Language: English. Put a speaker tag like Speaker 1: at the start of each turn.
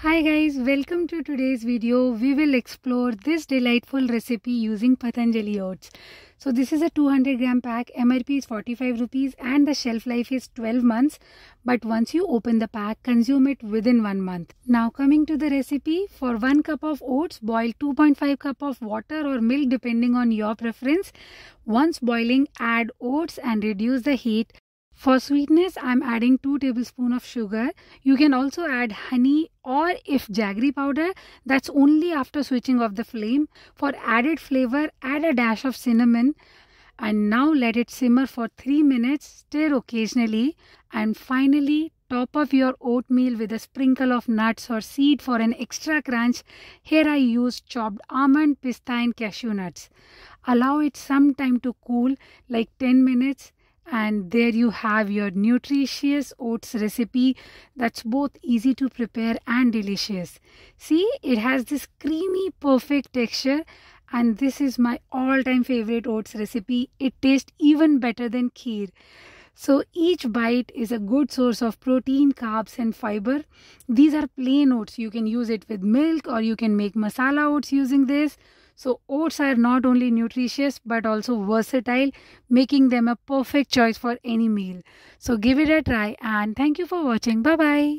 Speaker 1: Hi guys, welcome to today's video. We will explore this delightful recipe using Patanjali oats. So this is a 200 gram pack, MRP is 45 rupees and the shelf life is 12 months. But once you open the pack, consume it within one month. Now coming to the recipe, for 1 cup of oats, boil 2.5 cup of water or milk depending on your preference. Once boiling, add oats and reduce the heat. For sweetness, I'm adding 2 tablespoon of sugar. You can also add honey or if jaggery powder, that's only after switching off the flame. For added flavor, add a dash of cinnamon and now let it simmer for 3 minutes, stir occasionally and finally top of your oatmeal with a sprinkle of nuts or seed for an extra crunch. Here I use chopped almond, pista and cashew nuts. Allow it some time to cool like 10 minutes and there you have your nutritious oats recipe that's both easy to prepare and delicious see it has this creamy perfect texture and this is my all-time favorite oats recipe it tastes even better than kheer so each bite is a good source of protein, carbs and fiber. These are plain oats. You can use it with milk or you can make masala oats using this. So oats are not only nutritious but also versatile, making them a perfect choice for any meal. So give it a try and thank you for watching. Bye bye.